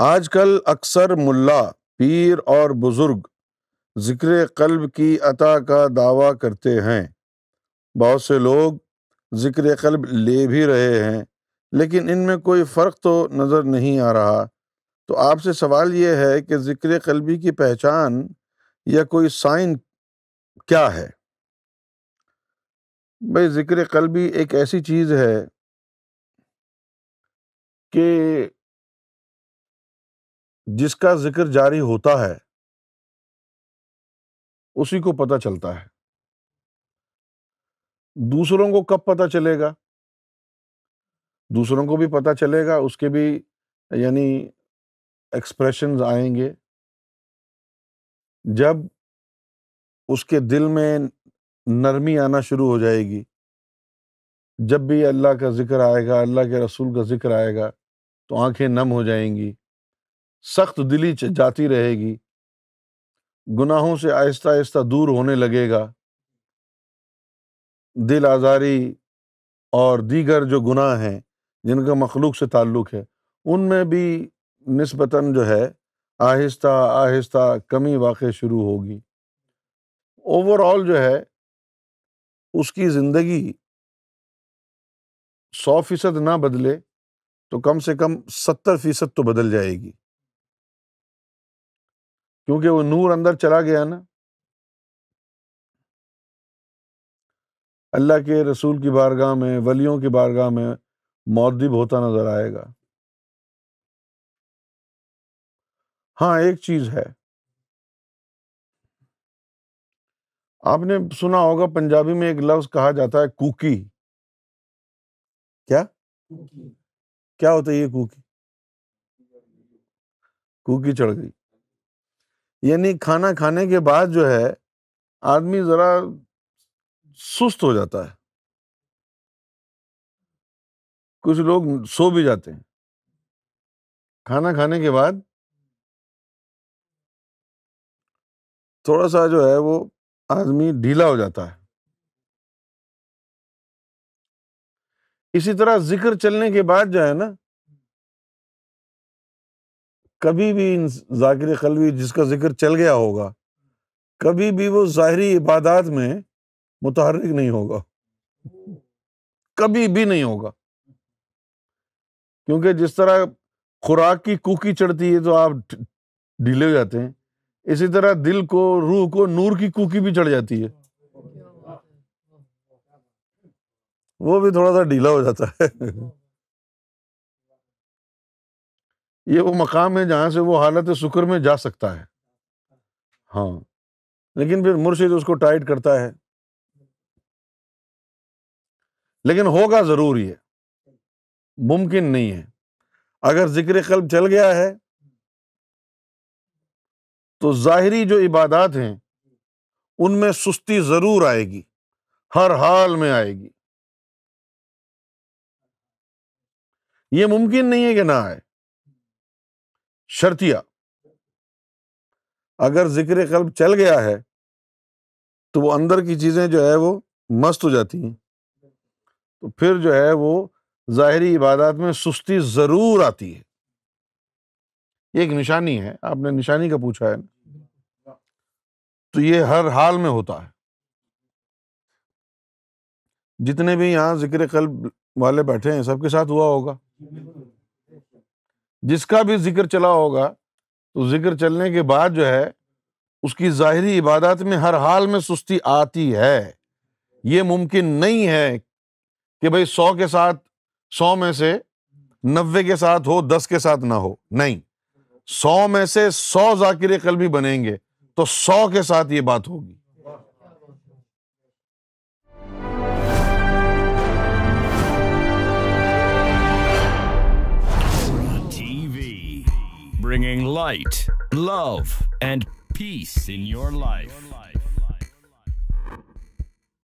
आजकल अक्सर मुल्ला पीर और बुज़ुर्ग ज़िक्र कल्ब की अता का दावा करते हैं बहुत से लोग ज़िक्र कल्ब ले भी रहे हैं लेकिन इनमें कोई फ़र्क तो नज़र नहीं आ रहा तो आपसे सवाल ये है कि ज़िक्र कल्बी की पहचान या कोई साइन क्या है भाई ज़िक्र कल्बी एक ऐसी चीज़ है कि जिसका जिक्र जारी होता है उसी को पता चलता है दूसरों को कब पता चलेगा दूसरों को भी पता चलेगा उसके भी यानी एक्सप्रेशन आएंगे जब उसके दिल में नरमी आना शुरू हो जाएगी जब भी अल्लाह का ज़िक्र आएगा अल्लाह के रसूल का ज़िक्र आएगा तो आंखें नम हो जाएंगी सख्त दिली जाती रहेगी गुनाहों से आहिस्ता आहिस्ता दूर होने लगेगा दिल आज़ारी और दीगर जो गुनाह हैं जिनका मखलूक से ताल्लुक़ है उनमें भी नस्बता जो है आहिस्ता आहिस्ता कमी वाक़ शुरू होगी ओवरऑल जो है उसकी ज़िंदगी सौ फ़ीसद ना बदले तो कम से कम सत्तर फ़ीसद तो बदल जाएगी क्योंकि वो नूर अंदर चला गया ना अल्लाह के रसूल की बारगाह में वलियों की बारगाह में मौदब होता नजर आएगा हाँ एक चीज है आपने सुना होगा पंजाबी में एक लफ्ज कहा जाता है कुकी क्या कुकी। क्या होता है ये कुकी कुकी चढ़ गई यानी खाना खाने के बाद जो है आदमी ज़रा सुस्त हो जाता है कुछ लोग सो भी जाते हैं खाना खाने के बाद थोड़ा सा जो है वो आदमी ढीला हो जाता है इसी तरह जिक्र चलने के बाद जो है ना कभी भी इन जाकिर खलवी जिसका जिक्र चल गया होगा कभी भी वो ज़ाहरी इबादत में मुतहरक नहीं होगा कभी भी नहीं होगा क्योंकि जिस तरह खुराक की कुकी चढ़ती है तो आप ढीले हो जाते हैं इसी तरह दिल को रूह को नूर की कुकी भी चढ़ जाती है वो भी थोड़ा सा ढीला हो जाता है ये वो मकाम है जहाँ से वो हालत शुक्र में जा सकता है हाँ लेकिन फिर मुर्शिद उसको टाइट करता है लेकिन होगा ज़रूर ये मुमकिन नहीं है अगर जिक्र कल्ब चल गया है तो ज़ाहरी जो इबादात हैं उनमें सुस्ती ज़रूर आएगी हर हाल में आएगी ये मुमकिन नहीं है कि ना आए शर्तिया अगर जिक्र कल्ब चल गया है तो वो अंदर की चीज़ें जो है वो मस्त हो जाती हैं तो फिर जो है वो ज़ाहरी इबादत में सुस्ती ज़रूर आती है ये एक निशानी है आपने निशानी का पूछा है ना तो ये हर हाल में होता है जितने भी यहां जिक्र कल्ब वाले बैठे हैं सबके साथ हुआ होगा जिसका भी जिक्र चला होगा तो जिक्र चलने के बाद जो है उसकी ज़ाहरी इबादत में हर हाल में सुस्ती आती है ये मुमकिन नहीं है कि भाई सौ के साथ सौ में से नब्बे के साथ हो दस के साथ ना हो नहीं सौ में से सौ जाकिर कल भी बनेंगे तो सौ के साथ ये बात होगी bringing light, love, and peace in your life.